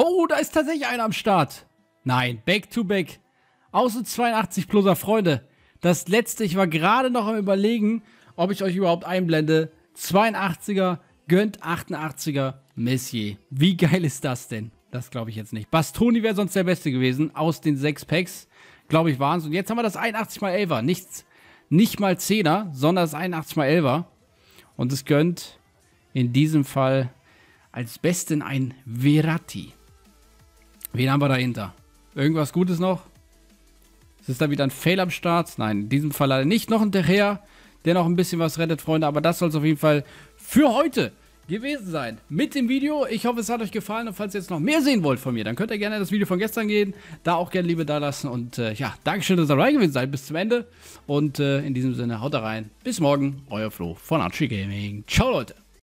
Oh, da ist tatsächlich einer am Start. Nein, back to back. Außer 82 pluser Freunde. Das letzte, ich war gerade noch am überlegen, ob ich euch überhaupt einblende. 82er, gönnt 88er, Messier. Wie geil ist das denn? Das glaube ich jetzt nicht. Bastoni wäre sonst der Beste gewesen aus den sechs Packs. Glaube ich waren es. Und jetzt haben wir das 81x11er. Nichts, nicht mal 10er, sondern das 81x11er. Und es gönnt in diesem Fall als Besten ein Verratti. Wen haben wir dahinter? Irgendwas Gutes noch? Es ist da wieder ein Fail am Start. Nein, in diesem Fall leider nicht. Noch ein Terrier, der noch ein bisschen was rettet, Freunde. Aber das soll es auf jeden Fall für heute gewesen sein mit dem Video. Ich hoffe, es hat euch gefallen und falls ihr jetzt noch mehr sehen wollt von mir, dann könnt ihr gerne das Video von gestern gehen. Da auch gerne Liebe da lassen und äh, ja, Dankeschön, dass ihr dabei gewesen seid bis zum Ende. Und äh, in diesem Sinne, haut rein. Bis morgen, euer Flo von Archie Gaming. Ciao, Leute.